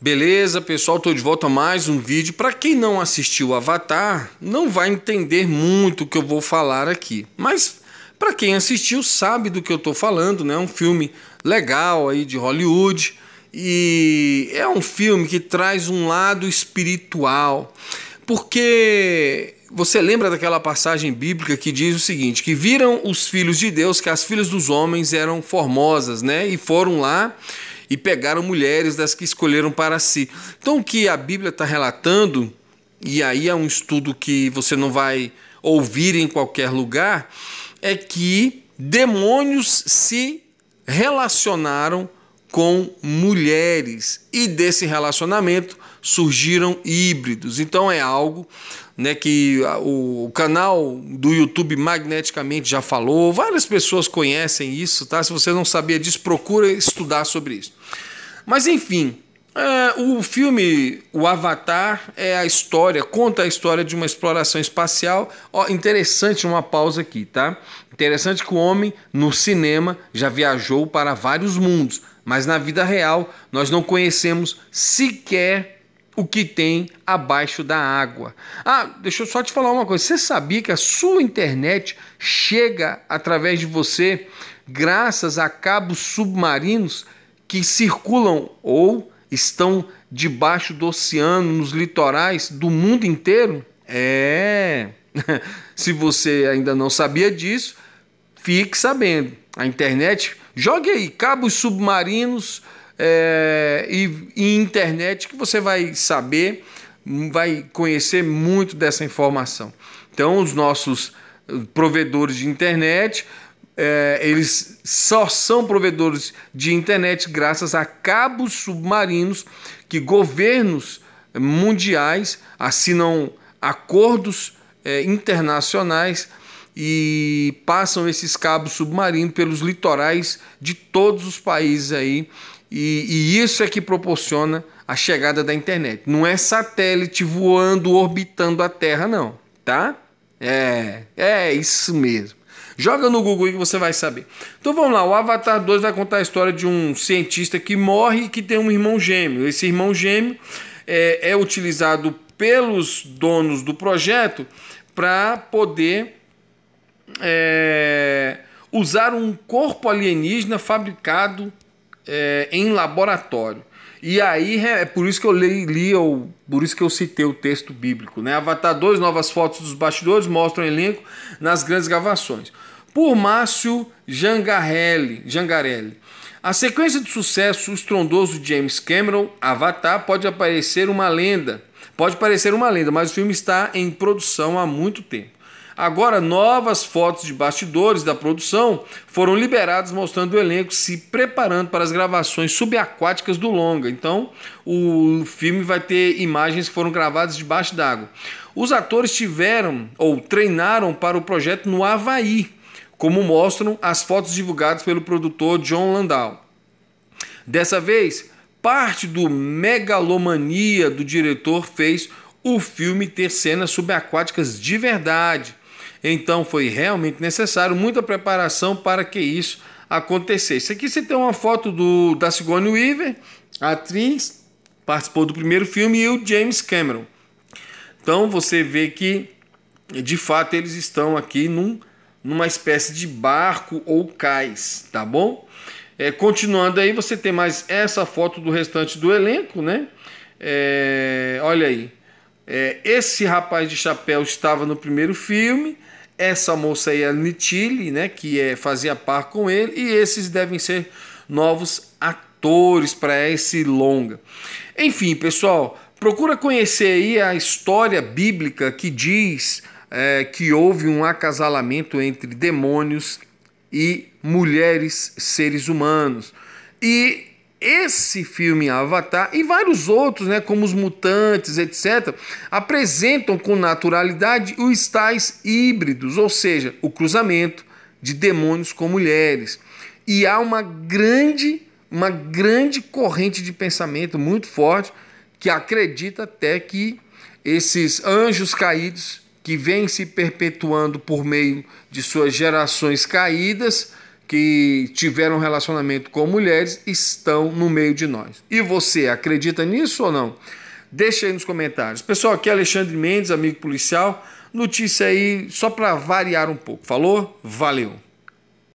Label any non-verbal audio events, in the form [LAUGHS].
Beleza, pessoal, estou de volta a mais um vídeo. Para quem não assistiu Avatar, não vai entender muito o que eu vou falar aqui. Mas para quem assistiu, sabe do que eu estou falando, né? É um filme legal aí de Hollywood e é um filme que traz um lado espiritual. Porque você lembra daquela passagem bíblica que diz o seguinte: que viram os filhos de Deus, que as filhas dos homens eram formosas, né? E foram lá e pegaram mulheres das que escolheram para si. Então, o que a Bíblia está relatando, e aí é um estudo que você não vai ouvir em qualquer lugar, é que demônios se relacionaram com mulheres e desse relacionamento surgiram híbridos. Então é algo né, que o canal do YouTube magneticamente já falou, várias pessoas conhecem isso, tá? Se você não sabia disso, procura estudar sobre isso. Mas enfim, é, o filme O Avatar é a história, conta a história de uma exploração espacial. Ó, interessante uma pausa aqui, tá? Interessante que o homem no cinema já viajou para vários mundos mas na vida real, nós não conhecemos sequer o que tem abaixo da água. Ah, deixa eu só te falar uma coisa. Você sabia que a sua internet chega através de você graças a cabos submarinos que circulam ou estão debaixo do oceano, nos litorais do mundo inteiro? É. [LAUGHS] Se você ainda não sabia disso, fique sabendo. A internet Jogue aí cabos submarinos é, e, e internet que você vai saber, hum, vai conhecer muito dessa informação. Então, os nossos eh, provedores de internet, é, eles só são provedores de internet graças a cabos submarinos que governos mundiais assinam acordos é, internacionais e passam esses cabos submarinos pelos litorais de todos os países aí. E, e, isso é que proporciona a chegada da internet. Não é satélite voando, orbitando a Terra, não, tá? É, é isso mesmo. Joga no Google aí que você vai saber. Então vamos lá, o Avatar 2 vai contar a história de um cientista que morre e que tem um irmão gêmeo. Esse irmão gêmeo é, é utilizado pelos donos do projeto para poder é, usar um corpo alienígena fabricado é, em laboratório. E aí é por isso que eu li, li por isso que eu citei o texto bíblico. Né? Avatar 2, novas fotos dos bastidores mostram o elenco nas grandes gravações. Por Márcio Jangarelli. Jangarelli. A sequência de sucesso estrondoso de James Cameron, Avatar, pode aparecer uma lenda. Pode parecer uma lenda, mas o filme está em produção há muito tempo. Agora, novas fotos de bastidores da produção foram liberadas, mostrando o elenco se preparando para as gravações subaquáticas do Longa. Então, o filme vai ter imagens que foram gravadas debaixo d'água. Os atores tiveram ou treinaram para o projeto no Havaí, como mostram as fotos divulgadas pelo produtor John Landau. Dessa vez, parte do megalomania do diretor fez o filme ter cenas subaquáticas de verdade, então foi realmente necessário muita preparação para que isso acontecesse. Aqui você tem uma foto do, da Sigourney Weaver, atriz, participou do primeiro filme, e o James Cameron. Então você vê que de fato eles estão aqui num, numa espécie de barco ou cais, tá bom? É, continuando aí, você tem mais essa foto do restante do elenco, né? É, olha aí, é, esse rapaz de chapéu estava no primeiro filme, essa moça aí é a Nitili, né, que é, fazia par com ele, e esses devem ser novos atores para esse longa. Enfim, pessoal, procura conhecer aí a história bíblica que diz é, que houve um acasalamento entre demônios e mulheres, seres humanos. E esse filme Avatar e vários outros, né, como os mutantes, etc, apresentam com naturalidade os tais híbridos, ou seja, o cruzamento de demônios com mulheres. E há uma grande, uma grande corrente de pensamento muito forte que acredita até que esses anjos caídos que vêm se perpetuando por meio de suas gerações caídas, que tiveram relacionamento com mulheres estão no meio de nós. E você acredita nisso ou não? Deixa aí nos comentários. Pessoal, aqui é Alexandre Mendes, amigo policial. Notícia aí só para variar um pouco. Falou? Valeu!